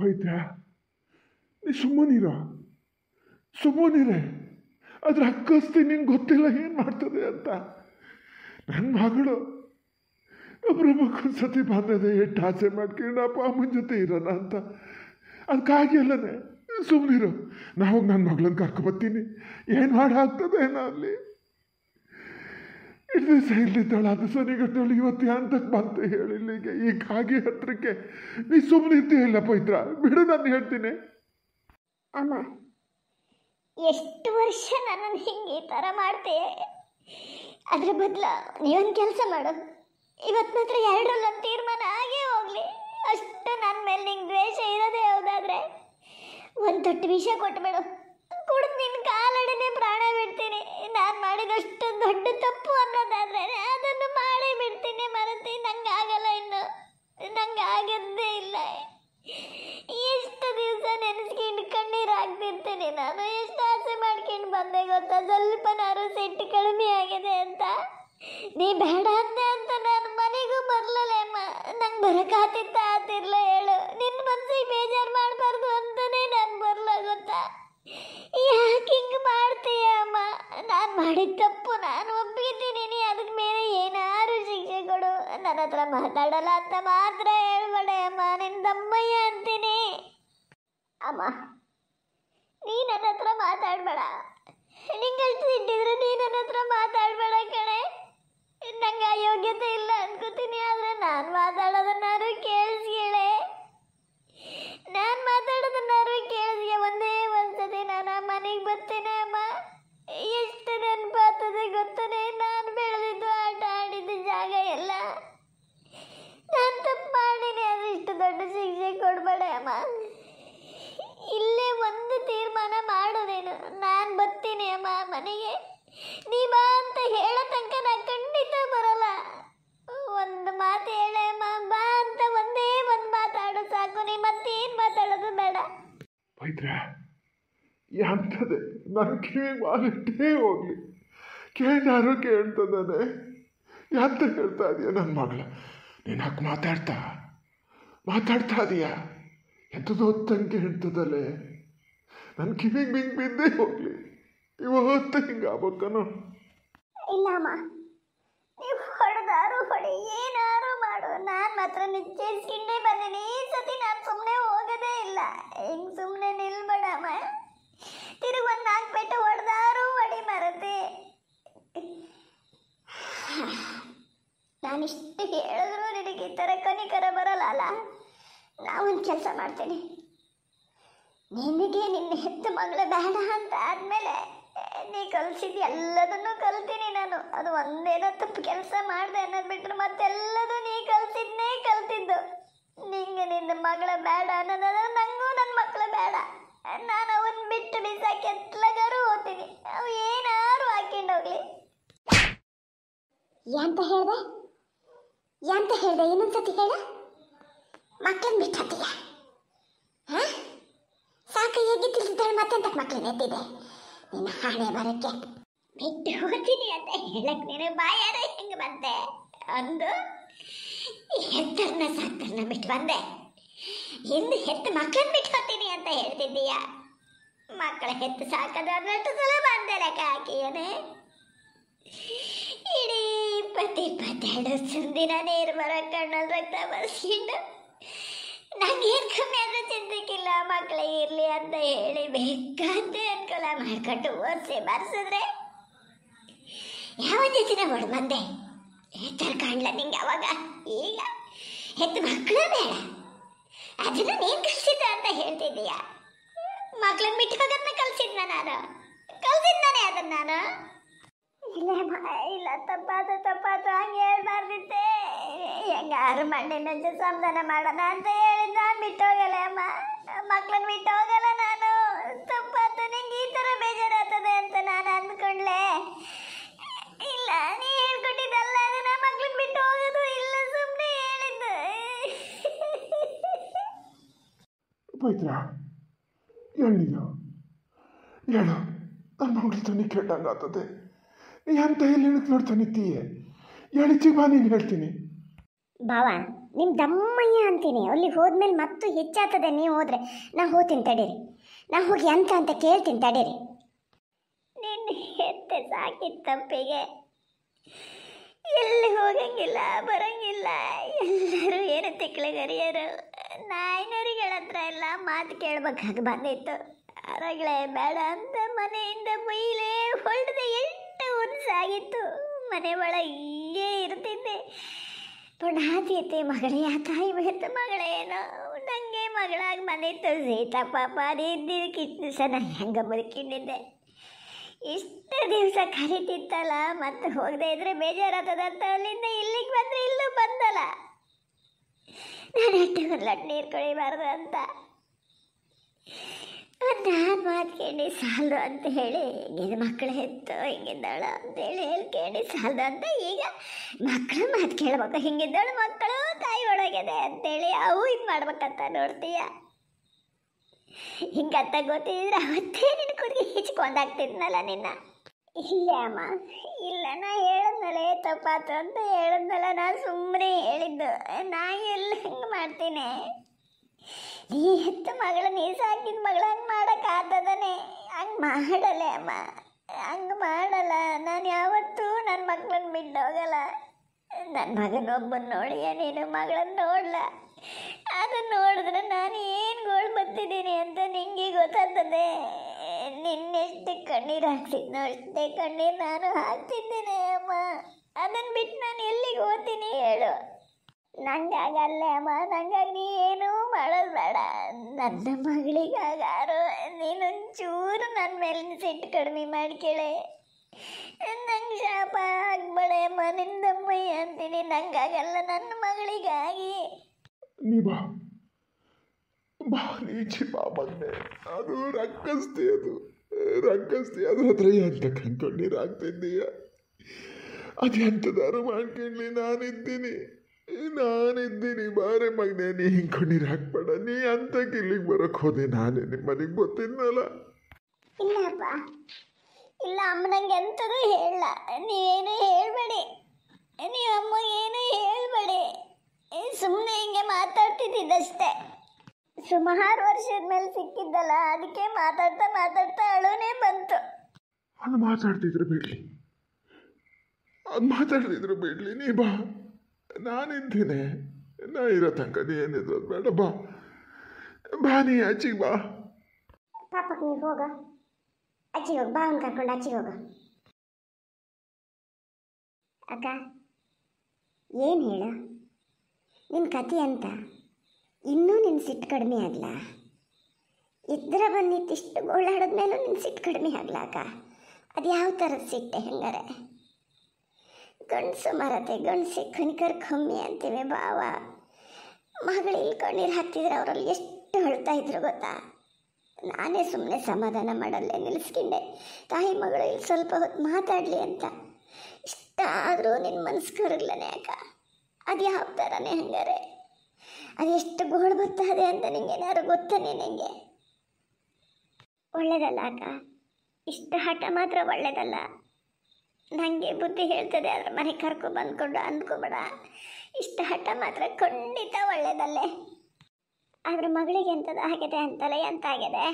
ಪವಿತ್ರ ನೀ ಸುಮ್ಮನಿರೋ ಸುಮ್ಮನಿರೇ ಅದ್ರ ಹಕ್ಕಸ್ತಿ ನಿಂಗೆ ಗೊತ್ತಿಲ್ಲ ಏನು ಮಾಡ್ತದೆ ಅಂತ ನನ್ನ ಮಗಳು ಸತಿ ಬಂದದೆ ಎಷ್ಟು ಆಸೆ ಮಾಡ್ಕೊಂಡು ಅಪ್ಪ ಅಮ್ಮನ ಜೊತೆ ಇರೋಣ ಅಂತ ಅದಕ್ಕಾಗಿಲ್ಲದೆ ಸುಮ್ಮನಿರೋ ನಾವು ನನ್ನ ಮಗಳನ್ನ ಕರ್ಕೊಬತ್ತೀನಿ ಏನು ಮಾಡಾಗ್ತದೆ ಏನೋ ಅಲ್ಲಿ ಇಲ್ಲಿ ದಿವಸ ಅದು ಸನಿಗಟ್ಟೋಳು ಇವತ್ತು ಹಂತಕ್ಕೆ ಬಂತು ಇಲ್ಲಿಗೆ ಈ ಕಾಗೆ ಹತ್ರಕ್ಕೆ ನೀ ಸುಮ್ಮನೆ ಇರ್ತೀಯಿಲ್ಲ ಪೈತ್ರ ಬಿಡು ನಾನು ಹೇಳ್ತೀನಿ ಅಮ್ಮ ಎಷ್ಟು ವರ್ಷ ನಾನು ಹಿಂಗೆ ಈ ಥರ ಮಾಡ್ತೆ ಅದ್ರ ಬದಲು ನೀವೊಂದು ಕೆಲಸ ಮಾಡು ಇವತ್ತು ಮಾತ್ರ ಎರಡರಲ್ಲ ತೀರ್ಮಾನ ಆಗೇ ಹೋಗ್ಲಿ ಅಷ್ಟು ನನ್ನ ಮೇಲೆ ನಿಂಗೆ ದ್ವೇಷ ಇರೋದೇ ಯಾವುದಾದ್ರೆ ಒಂದು ತೊಟ್ಟು ವಿಷ ಕೊಟ್ಟುಬಿಡು ಕುಡಿದು ನಿನ್ನ ಕಾಲಡನೆ ಪ್ರಾಣ ಬಿಡ್ತೀನಿ ನಾನು ಮಾಡಿದಷ್ಟು ದೊಡ್ಡ ತಪ್ಪು ಬಂದೆ ಗೊತ್ತಾ ಸ್ವಲ್ಪ ನಾನು ಸಿಟ್ಟು ಕಡಿಮೆ ಆಗಿದೆ ಅಂತ ನೀ ಬೇಡ ಅಂದೆ ಅಂತ ನಾನು ಮನೆಗೂ ಬರಲಲ್ಲ ಅಮ್ಮ ನಂಗೆ ಬರಕಾತಿತ್ತ ಆತಿರ್ಲ ಹೇಳು ನಿನ್ನ ಮನಸ್ಸಿಗೆ ಬೇಜಾರು ಮಾಡಬಾರ್ದು ಅಂತಲೇ ನಾನು ಬರಲ ಗೊತ್ತಾ ಯಾಕೆ ಹಿಂಗೆ ಮಾಡ್ತೀಯ ಅಮ್ಮ ನಾನು ಮಾಡಿದ ತಪ್ಪು ನಾನು ಒಪ್ಪಿದ್ದೀನಿ ನೀ ಅದಕ್ಕೆ ಮೇಲೆ ಏನಾರು ಶಿಕ್ಷೆ ಕೊಡು ನನ್ನ ಹತ್ರ ಮಾತಾಡಲ್ಲ ಅಂತ ಮಾತ್ರ ಹೇಳ್ಬೇಡ ಅಮ್ಮ ನಿನ್ನ ತಮ್ಮಯ್ಯ ಅಂತೀನಿ ಅಮ್ಮ ನೀ ನನ್ನ ಹತ್ರ ಮಾತಾಡಬೇಡ ನಿಂಗೆ ಅಷ್ಟು ಸಿಟ್ಟಿದ್ರೆ ನೀ ನನ್ನ ಹತ್ರ ಮಾತಾಡಬೇಡ ಕಣೆ ನಂಗೆ ಅಯೋಗ್ಯತೆ ಯೋಗ್ಯತೆ ಇಲ್ಲ ಅನ್ಕೋತೀನಿ ಆದರೆ ನಾನು ಮಾತಾಡೋದನ್ನಾರು ಕೇಳಿಸ್ಕೇಳೆ ನಾನು ಮಾತಾಡೋದನ್ನಾರು ಕೇಳಿಸ್ಗೆ ಒಂದೇ ಒಂದ್ಸತಿ ನಾನು ಆ ಮನೆಗೆ ಬರ್ತೇನೆ ಅಮ್ಮ ಎಷ್ಟು ನೆನಪಾಗ್ತದೆ ಗೊತ್ತದೆ ನಾನು ಬೆಳೆದಿದ್ದು ಆಟ ಆಡಿದ್ದು ಜಾಗ ಎಲ್ಲ ನಾನು ತಪ್ಪು ಮಾಡಿನಿ ಆದರೆ ಇಷ್ಟು ದೊಡ್ಡ ಶಿಕ್ಷೆ ಕೊಡಬೇಡ ಅಮ್ಮ ಇಲ್ಲೇ ಒಂದು ತೀರ್ಮಾನ ಮಾಡೋದೇನು ನಾನು ಬರ್ತೀನಿ ಅಮ್ಮ ಮನೆಗೆ ನೀ ಬಾ ಅಂತ ಹೇಳೋ ತನಕ ನಾನು ಖಂಡಿತ ಬರಲ್ಲ ಒಂದು ಮಾತು ಹೇಳೆ ಅಮ್ಮ ಬಾ ಅಂತ ಒಂದೇ ಒಂದು ಮಾತಾಡು ಸಾಕು ನೀ ಮತ್ತೇನು ಮಾತಾಡೋದು ಬೇಡ ಪವಿತ್ರ ಎಂಥದ್ದೆ ನನ್ನ ಕಿವಿ ಮಾಲಿಟ್ಟೇ ಹೋಗಲಿ ಕೇಳಾರು ಕೇಳ್ತದಾನೆ ಎಂತ ಹೇಳ್ತಾ ಇದೆಯಾ ನನ್ನ ಮಗಳ ನೀನು ಹಾಕಿ ಮಾತಾಡ್ತಾ ಮಾತಾಡ್ತಾ ಇದೆಯಾ ಎದ್ದು ಹೊತ್ತಂಗೆ ಹಿಡ್ತದಲ್ಲೇ ನನ್ನ ಕಿವಿಗೆ ಬಿಂಗ್ ಬಿದ್ದೇ ಹೋಗಲಿ ಇವತ್ತು ಹಿಂಗೆ ಆಗ್ಬೇಕನು ಅಮ್ಮ ನೀವು ಹೊಡೆದಾರು ಹೊಡೆ ಏನಾರು ಮಾಡು ನಾನು ಮಾತ್ರ ನಿಶ್ಚಯಿಸ್ಕೊಂಡೇ ಬಂದೇನೆ ಈ ಸತಿ ನಾನು ಸುಮ್ಮನೆ ಹೋಗೋದೇ ಇಲ್ಲ ಹಿಂಗೆ ಸುಮ್ಮನೆ ಅಮ್ಮ ತಿರುಗಿ ಒಂದು ನಾಲ್ಕು ಪೇಟೆ ಹೊಡೆದಾರು ಹೊಡಿ ಮರತೆ ನಾನಿಷ್ಟು ಹೇಳಿದ್ರು ನಿನಗೆ ಈ ಥರ ಕನಿಕರ ಬರಲ್ಲ ನಾವೊಂದು ಕೆಲಸ ಮಾಡ್ತೇನೆ ನಿನಗೆ ನಿನ್ನ ಹೆತ್ತ ಮಗಳ ಬೇಡ ಅಂತ ಆದಮೇಲೆ ನೀ ಕಲಿಸಿದ ಎಲ್ಲದನ್ನು ಕಲ್ತೀನಿ ನಾನು ಅದು ಒಂದೇನೋ ತಪ್ಪು ಕೆಲಸ ಮಾಡಿದೆ ಅನ್ನೋದು ಬಿಟ್ಟರು ಮತ್ತೆಲ್ಲದೂ ನೀ ಕಲ್ತಿದ್ನೇ ಕಲ್ತಿದ್ದು ನಿಂಗೆ ನಿನ್ನ ಮಗಳ ಬೇಡ ಅನ್ನೋದಾದ್ರೆ ನನಗೂ ನನ್ನ ಮಕ್ಕಳು ಬೇಡ ನಾನು ಅವನ್ ಬಿಟ್ಟು ಬಿಸಾಕಿ ಓದ್ತೀನಿ ಅವು ಏನಾರು ಹಾಕೊಂಡು ಹೋಗ್ಲಿ ಎಂತ ಹೇಳ್ದೆ ಎಂತ ಹೇಳ್ದೆ ಇನ್ನೊಂದ್ಸತಿ ಹೇಳ ಮಕ್ಕಳನ್ನ ಬಿಟ್ಟಂತೀಯ ಸಾಕು ಹೇಗೆ ತಿಳಿಸಿದ್ದಾಳೆ ಅಂತ ಮಕ್ಕಳನ್ನ ಎದ್ದಿದೆ ನಿನ್ನ ಹಾಳೆ ಬರಕ್ಕೆ ಬಿಟ್ಟು ಹೋಗ್ತೀನಿ ಅಂತ ಹೇಳಕ್ ನೀನು ಬಾಯಾರ ಹೆಂಗೆ ಬಂದೆ ಅಂದು ಹೆತ್ತರನ್ನ ಸಾಕ್ತರನ್ನ ಬಿಟ್ಟು ಬಂದೆ ಎಂದು ಹೆತ್ತ ಮಕ್ಕಳನ್ನ ಬಿಟ್ಟು ಅಂತ ಹೇಳ್ತಿದ್ದೀಯ ಮಕ್ಕಳ ಹೆತ್ತು ಸಾಕದು ಸಲ ಸಲ ಬಂದೆ ಲೆಕ್ಕ ಹಾಕಿಯನೇ ಇಡೀ ಪತಿ ಸುಂದಿನ ನೀರು ಬರೋ ಕಣ್ಣಲ್ಲಿ ರಕ್ತ ಬಸ್ಕೊಂಡು ನಂಗೇನು ಕಮ್ಮಿ ಆದ್ರೂ ಚಿಂತಕಿಲ್ಲ ಮಕ್ಕಳೇ ಇರಲಿ ಅಂತ ಹೇಳಿ ಬೇಕಾದ್ರೆ ಅನುಕೂಲ ಮಾಡ್ಕೊಂಡು ಓದಿಸಿ ಬರ್ಸಿದ್ರೆ ಯಾವ ಜೊತೆನ ಹೊಡ್ ಬಂದೆ ಎತ್ತರ ಕಾಣಲ ನಿಂಗೆ ಯಾವಾಗ ಈಗ ಹೆತ್ತು ಮಕ್ಕಳು ಬೇಡ ಅದನ್ನು ನೀನು ಕಲಿಸಿದ್ದ ಅಂತ ಹೇಳ್ತಿದ್ದೀಯ ಮಕ್ಕಳನ್ನ ಬಿಟ್ಟು ಹೋಗೋದನ್ನ ಕಲಿಸಿದ್ನ ನಾನು ಕಲಿಸಿದ್ದಾನೆ ಅದನ್ನ ನಾನು ಇಲ್ಲ ತಪ್ಪಾತು ತಪ್ಪಾತು ಹಂಗೆ ಹೇಳ್ಬಾರ್ದಿತ್ತೆ ಹೆಂಗಾರು ಮಣ್ಣಿನ ಸಂಧಾನ ಮಾಡೋಣ ಅಂತ ಹೇಳಿ ಬಿಟ್ಟೋಗಲ್ಲಮ್ಮ ಮಕ್ಕಳನ್ನ ಬಿಟ್ಟು ಹೋಗಲ್ಲ ನಾನು ತಪ್ಪ ನಿಂಗೆ ಈ ಥರ ಬೇಜಾರಾಗ್ತದೆ ಅಂತ ನಾನು ಅಂದ್ಕೊಂಡ್ಲೆ ಇಲ್ಲ ನೀ ಹೇಳ್ಕೊಟ್ಟಿದ್ದಲ್ಲ ನಾನು ಮಕ್ಕಳನ್ನ ಬಿಟ್ಟು ಹೋಗೋದು ಇಲ್ಲ ಸುಮ್ಮನೆ ಹೇಳಿದ್ದು ಪವಿತ್ರ ಹೇಳಿದ್ದು ಹೇಳು ನನ್ನ ಮಗಳು ತನಿ ಕೆಟ್ಟಂಗಾಗ್ತದೆ ನೀ ಅಂತ ಎಲ್ಲಿ ನೋಡ್ತಾನಿತ್ತೀಯ ಹೇಳಿಚ್ಚಿ ಬಾ ನೀನು ಹೇಳ್ತೀನಿ ಬಾವಾ ನಿಮ್ಮ ದಮ್ಮಯ್ಯ ಅಂತೀನಿ ಅಲ್ಲಿಗೆ ಹೋದ್ಮೇಲೆ ಮತ್ತು ಹೆಚ್ಚಾಗ್ತದೆ ನೀವು ಹೋದರೆ ನಾ ಹೋಗ್ತೀನಿ ತಡೀರಿ ನಾ ಹೋಗಿ ಅಂತ ಅಂತ ಕೇಳ್ತೀನಿ ತಡೀರಿ ನಿನ್ನ ಹೆತ್ತ ಸಾಕಿದ ತಪ್ಪಿಗೆ ಎಲ್ಲಿ ಹೋಗಂಗಿಲ್ಲ ಬರಂಗಿಲ್ಲ ಎಲ್ಲರೂ ಏನು ತಿಕ್ಕಳಿಗರಿಯರು ನಾಯಿನರಿಗಳ ಹತ್ರ ಎಲ್ಲ ಮಾತು ಕೇಳ್ಬೇಕಾಗಿ ಬಂದಿತ್ತು ಅರಗಳೇ ಬೇಡ ಅಂತ ಮನೆಯಿಂದ ಮೈಲೇ ಹೊಡೆದ ಎಂಟು ಹುನ್ಸಾಗಿತ್ತು ಮನೆ ಒಳಗೆ ಇರ್ತಿದ್ದೆ ತೊಡಾತೈತೆ ಮಗಳೇ ಯಾಕಾಯ್ಬೇಕು ಮಗಳೇನೋ ನಂಗೆ ಮಗಳಾಗಿ ಮನೆ ತರಿಸೈತ ಪಾಪ ಅದಿದ್ದಿದ್ದಕ್ಕಿಷ್ಟು ನಾನು ಹೆಂಗೆ ಬದುಕಿಂಡಿದ್ದೆ ಇಷ್ಟು ದಿವಸ ಕರಿತಿತ್ತಲ್ಲ ಮತ್ತೆ ಹೋಗದೆ ಇದ್ರೆ ಬೇಜಾರಾಗ್ತದಂತ ಅಲ್ಲಿಂದ ಇಲ್ಲಿಗೆ ಬಂದರೆ ಇಲ್ಲೂ ಬಂದಲ್ಲ ನಾನು ಎಷ್ಟು ಲಟ್ ನೀರು ಕುಡಿಬಾರ್ದು ಅಂತ ಕೇಳಿ ಸಾಲದು ಅಂತ ಹೇಳಿ ಇದು ಮಕ್ಕಳು ಹೆತ್ತು ಹಿಂಗಿದ್ದಾಳ ಅಂತ ಹೇಳಿ ಹೇಳಿ ಕೇಳಿ ಸಾಲದು ಅಂತ ಈಗ ಮಕ್ಕಳು ಮಾತು ಕೇಳ್ಬೇಕು ಹಿಂಗಿದ್ದಾಳು ಮಕ್ಕಳು ತಾಯಿ ಒಳಗಿದೆ ಅಂತೇಳಿ ಅವು ಇದು ಮಾಡ್ಬೇಕಂತ ನೋಡ್ತೀಯ ಹಿಂಗಂತ ಗೊತ್ತಿದ್ರೆ ಅವತ್ತೇ ನಿನ್ನ ಕುಡಿಗೆ ಹಿಚ್ಕೊಂಡಾಗ್ತಿದ್ನಲ್ಲ ನಿನ್ನ ಇಲ್ಲ ಅಮ್ಮ ಇಲ್ಲ ನಾ ಏ ತಪ್ಪಾತು ಅಂತ ಹೇಳದ್ನಲ್ಲ ನಾನು ಸುಮ್ಮನೆ ಹೇಳಿದ್ದು ನಾ ಎಲ್ಲ ಹಿಂಗೆ ಮಾಡ್ತೀನಿ ಈ ಮಗಳ ನೀ ಸಾಕಿದ ಮಗಳ ಹಂಗೆ ಮಾಡೋಕ್ಕಾಗ್ತದನೆ ಹಂಗೆ ಮಾಡಲೆ ಅಮ್ಮ ಹಂಗೆ ಮಾಡಲ್ಲ ನಾನು ಯಾವತ್ತೂ ನನ್ನ ಮಕ್ಕಳನ್ನ ಬಿಟ್ಟು ಹೋಗಲ್ಲ ನನ್ನ ಮಗನೊಬ್ಬನ ನೋಡಿಯ ನೀನು ಮಗಳನ್ನ ನೋಡಲ್ಲ ಅದನ್ನು ನೋಡಿದ್ರೆ ನಾನು ಏನು ಗೋಳ್ ಬರ್ತಿದ್ದೀನಿ ಅಂತ ನಿಂಗೆ ಗೊತ್ತಾಗ್ತದೆ ನಿನ್ನೆಷ್ಟೇ ಕಣ್ಣೀರು ಹಾಕ್ತಿದ್ನೋ ಅಷ್ಟೇ ಕಣ್ಣೀರು ನಾನು ಹಾಕ್ತಿದ್ದೇನೆ ಅಮ್ಮ ಅದನ್ನು ಬಿಟ್ಟು ನಾನು ಎಲ್ಲಿಗೆ ಓದ್ತೀನಿ ಹೇಳು ನಂಗಾಗಲ್ಲೇ ಅಮ್ಮ ನಂಗಾಗಿ ನೀ ಏನು ಮಾಡೋದು ನನ್ನ ಮಗಳಿಗಾಗಾರು ನೀನೊಂಚೂರು ನನ್ನ ಮೇಲಿನ ಸಿಟ್ಟು ಕಡಿಮೆ ಮಾಡ್ಕೇಳೆ ನಂಗೆ ಶಾಪ ಆಗ್ಬೇಡ ಅಮ್ಮ ನಿಂದಮ್ಮಯ್ಯ ಅಂತೀನಿ ನಂಗಾಗಲ್ಲ ನನ್ನ ಮಗಳಿಗಾಗಿ ಬಾ ಭಾರಿ ಚಿಪಾ ಬಂದೆ ಅದು ರಂಕಸ್ತಿ ಅದು ರಂಕಸ್ತಿ ಅದ್ರ ಹತ್ರ ಎಂತ ಕಂಡು ನೀರು ಆಗ್ತಿದ್ದೀಯ ಅದು ಎಂಥದಾರು ಮಾಡ್ಕೊಂಡ್ಲಿ ನಾನಿದ್ದೀನಿ ನಾನಿದ್ದೀನಿ ಬಾರೆ ಮಗನೇ ನೀ ಹಿಂಗೆ ನೀರು ಹಾಕ್ಬೇಡ ನೀ ಅಂತ ಇಲ್ಲಿಗೆ ಬರೋಕ್ಕೆ ಹೋದೆ ನಾನೇ ನಿಮ್ಮ ಮನೆಗೆ ಗೊತ್ತಿದ್ನಲ್ಲ ಇಲ್ಲಪ್ಪ ಇಲ್ಲ ಅಮ್ಮನಂಗೆ ಎಂಥದ್ದು ಹೇಳ ನೀವೇನು ಹೇಳಬೇಡಿ ನೀವು ಅಮ್ಮ ಏನು ಹೇಳಬೇಡಿ ಸುಮ್ಮನೆ ಹಿಂಗೆ ಮಾತಾಡ್ತಿದ್ದಿದ್ದಷ್ಟೇ ಸುಮಾರು ವರ್ಷದ ಮೇಲೆ ಸಿಕ್ಕಿದ್ದಲ್ಲ ಅದಕ್ಕೆ ಮಾತಾಡ್ತಾ ಮಾತಾಡ್ತಾ ಅಳುನೇ ಬಂತು ಅದು ಮಾತಾಡ್ತಿದ್ರು ಬಿಡ್ಲಿ ಅದು ಮಾತಾಡ್ತಿದ್ರು ಬಿಡ್ಲಿ ನೀ ಬಾ ನಾನಿದ್ದೀನಿ ನಾ ಇರೋ ತನಕ ಏನಿದ್ರು ಬೇಡ ಬಾ ಬಾ ನೀ ಅಜ್ಜಿಗೆ ಬಾ ಪಾಪಕ್ಕೆ ನೀವು ಹೋಗ ಅಜ್ಜಿಗೆ ಹೋಗಿ ಬಾ ಅಂತ ಕರ್ಕೊಂಡು ಅಜ್ಜಿಗೆ ಹೋಗ ಅಕ್ಕ ಏನು ಹೇಳ ನಿನ್ನ ಕತಿ ಅಂತ ಇನ್ನೂ ನಿನ್ನ ಸಿಟ್ಟು ಕಡಿಮೆ ಆಗಲ್ಲ ಇದ್ರ ಬಂದಿತ್ತು ಇಷ್ಟು ಗೋಳಾಡಿದ್ಮೇಲೂ ನಿನ್ನ ಸಿಟ್ಟು ಕಡಿಮೆ ಆಗಲ್ಲ ಅಕ್ಕ ಅದು ಯಾವ ಥರದ ಸಿಟ್ಟೆ ಹೆಂಗಾರೆ ಗಂಡಸು ಮರತೆ ಗಂಡಸಿ ಕಣಿಕರ್ ಕಮ್ಮಿ ಅಂತೇವೆ ಬಾವ ಮಗಳು ಇಲ್ಲಿ ಕಣ್ಣೀರು ಹಾಕ್ತಿದ್ರೆ ಅವರಲ್ಲಿ ಎಷ್ಟು ಅಳ್ತಾ ಇದ್ರು ಗೊತ್ತಾ ನಾನೇ ಸುಮ್ಮನೆ ಸಮಾಧಾನ ಮಾಡಲ್ಲೇ ನಿಲ್ಲಿಸ್ಕೊಂಡೆ ತಾಯಿ ಮಗಳು ಇಲ್ಲಿ ಸ್ವಲ್ಪ ಹೊತ್ತು ಮಾತಾಡಲಿ ಅಂತ ಇಷ್ಟ ಆದರೂ ನಿನ್ನ ಮನಸ್ಸು ಕರಗ್ಲನೆ ಅಕ್ಕ ಅದು ಯಾವ ಥರನೇ ಹಂಗಾರೆ ಅದೆಷ್ಟು ಗೋಳು ಬರ್ತದೆ ಅಂತ ನಿಂಗೇನಾದ್ರು ಗೊತ್ತಾನೆ ನಿನಗೆ ಒಳ್ಳೇದಲ್ಲ ಅಕ್ಕ ಇಷ್ಟು ಹಠ ಮಾತ್ರ ಒಳ್ಳೇದಲ್ಲ ನನಗೆ ಬುದ್ಧಿ ಹೇಳ್ತದೆ ಅದ್ರ ಮನೆ ಕರ್ಕೊ ಬಂದ್ಕೊಂಡು ಅಂದ್ಕೋಬೇಡ ಇಷ್ಟ ಹಠ ಮಾತ್ರ ಖಂಡಿತ ಒಳ್ಳೇದಲ್ಲೇ ಆದರೆ ಮಗಳಿಗೆ ಎಂಥದ್ದು ಆಗಿದೆ ಅಂತಲೇ ಎಂತಾಗಿದೆ